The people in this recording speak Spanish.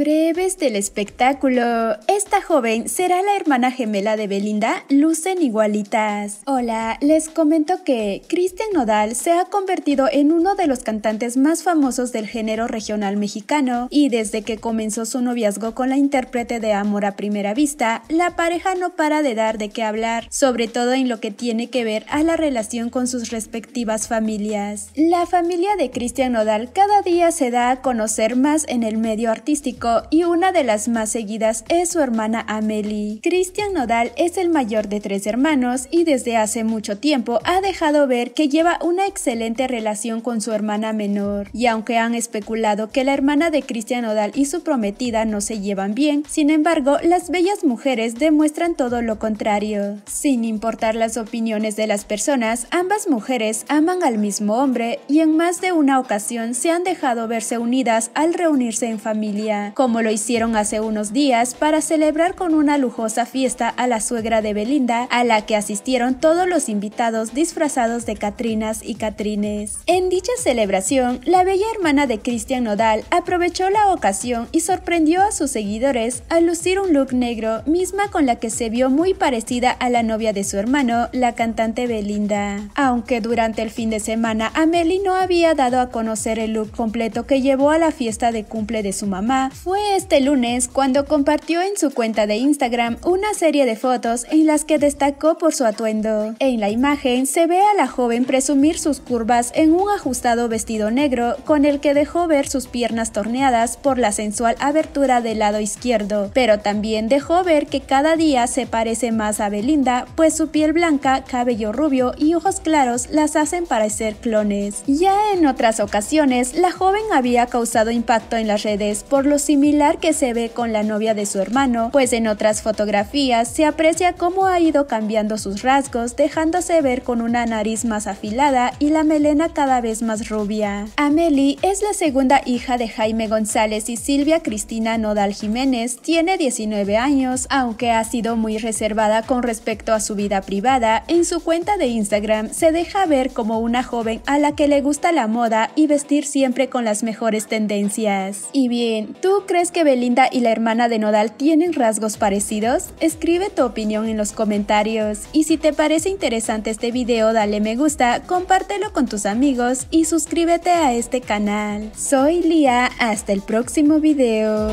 Breves del espectáculo. Esta joven será la hermana gemela de Belinda, lucen igualitas. Hola, les comento que Christian Nodal se ha convertido en uno de los cantantes más famosos del género regional mexicano y desde que comenzó su noviazgo con la intérprete de Amor a Primera Vista, la pareja no para de dar de qué hablar, sobre todo en lo que tiene que ver a la relación con sus respectivas familias. La familia de Christian Nodal cada día se da a conocer más en el medio artístico y una de las más seguidas es su hermana Amelie. Christian Nodal es el mayor de tres hermanos y desde hace mucho tiempo ha dejado ver que lleva una excelente relación con su hermana menor. Y aunque han especulado que la hermana de Christian Nodal y su prometida no se llevan bien, sin embargo, las bellas mujeres demuestran todo lo contrario. Sin importar las opiniones de las personas, ambas mujeres aman al mismo hombre y en más de una ocasión se han dejado verse unidas al reunirse en familia como lo hicieron hace unos días para celebrar con una lujosa fiesta a la suegra de Belinda, a la que asistieron todos los invitados disfrazados de Catrinas y Catrines. En dicha celebración, la bella hermana de Cristian Nodal aprovechó la ocasión y sorprendió a sus seguidores al lucir un look negro, misma con la que se vio muy parecida a la novia de su hermano, la cantante Belinda. Aunque durante el fin de semana Amelie no había dado a conocer el look completo que llevó a la fiesta de cumple de su mamá, fue este lunes cuando compartió en su cuenta de Instagram una serie de fotos en las que destacó por su atuendo. En la imagen se ve a la joven presumir sus curvas en un ajustado vestido negro con el que dejó ver sus piernas torneadas por la sensual abertura del lado izquierdo, pero también dejó ver que cada día se parece más a Belinda, pues su piel blanca, cabello rubio y ojos claros las hacen parecer clones. Ya en otras ocasiones, la joven había causado impacto en las redes por los similar que se ve con la novia de su hermano, pues en otras fotografías se aprecia cómo ha ido cambiando sus rasgos, dejándose ver con una nariz más afilada y la melena cada vez más rubia. Amelie es la segunda hija de Jaime González y Silvia Cristina Nodal Jiménez, tiene 19 años, aunque ha sido muy reservada con respecto a su vida privada, en su cuenta de Instagram se deja ver como una joven a la que le gusta la moda y vestir siempre con las mejores tendencias. Y bien, ¿tú crees que Belinda y la hermana de Nodal tienen rasgos parecidos? Escribe tu opinión en los comentarios. Y si te parece interesante este video, dale me gusta, compártelo con tus amigos y suscríbete a este canal. Soy Lía, hasta el próximo video.